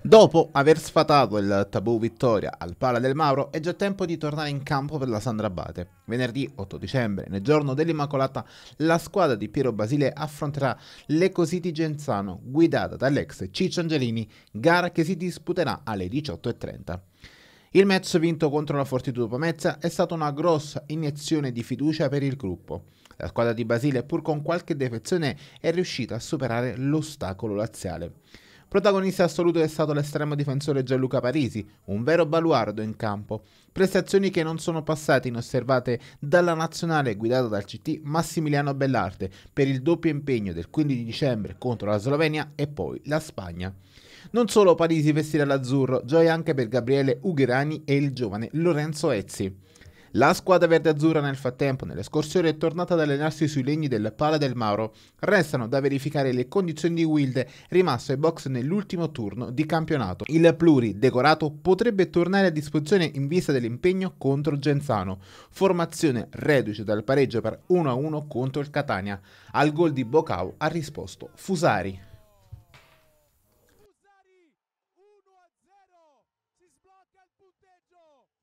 Dopo aver sfatato il tabù vittoria al Pala del Mauro, è già tempo di tornare in campo per la Sandra Abate. Venerdì 8 dicembre, nel giorno dell'Immacolata, la squadra di Piero Basile affronterà l'Ecositi Genzano, guidata dall'ex Ciccio Angelini, gara che si disputerà alle 18.30. Il match vinto contro la Fortitudo Pomezia è stata una grossa iniezione di fiducia per il gruppo. La squadra di Basile, pur con qualche defezione, è riuscita a superare l'ostacolo laziale. Protagonista assoluto è stato l'estremo difensore Gianluca Parisi, un vero baluardo in campo. Prestazioni che non sono passate inosservate dalla nazionale guidata dal CT Massimiliano Bellarte per il doppio impegno del 15 dicembre contro la Slovenia e poi la Spagna. Non solo Parisi vestirà l'azzurro, gioia anche per Gabriele Ugherani e il giovane Lorenzo Ezzi. La squadra verde-azzurra nel frattempo, nelle scorse ore, è tornata ad allenarsi sui legni del Pala del Mauro. Restano da verificare le condizioni di Wilde, rimasto ai box nell'ultimo turno di campionato. Il pluri, decorato, potrebbe tornare a disposizione in vista dell'impegno contro Genzano. Formazione reduce dal pareggio per 1-1 contro il Catania. Al gol di Bocau ha risposto Fusari. Fusari 1-0, si sblocca il